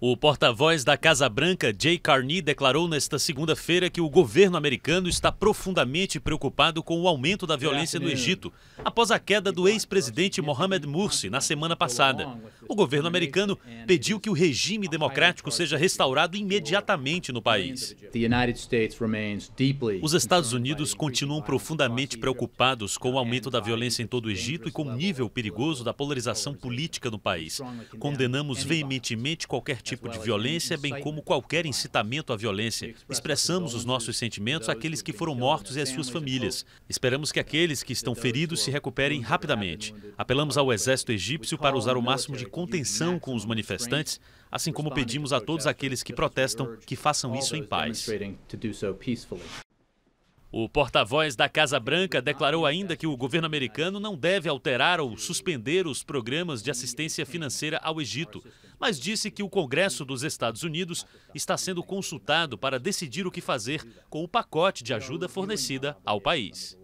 O porta-voz da Casa Branca, Jay Carney, declarou nesta segunda-feira que o governo americano está profundamente preocupado com o aumento da violência no Egito, após a queda do ex-presidente Mohamed Morsi na semana passada. O governo americano pediu que o regime democrático seja restaurado imediatamente no país. Os Estados Unidos continuam profundamente preocupados com o aumento da violência em todo o Egito e com o nível perigoso da polarização política no país. Condenamos veementemente qualquer tipo de violência, bem como qualquer incitamento à violência. Expressamos os nossos sentimentos àqueles que foram mortos e às suas famílias. Né? Esperamos que aqueles que estão feridos se recuperem rapidamente. Apelamos ao exército egípcio para usar o máximo de contenção com os manifestantes, assim como pedimos a todos aqueles que protestam que façam isso em paz. O porta-voz da Casa Branca declarou ainda que o governo americano não deve alterar ou suspender os programas de assistência financeira ao Egito, mas disse que o Congresso dos Estados Unidos está sendo consultado para decidir o que fazer com o pacote de ajuda fornecida ao país.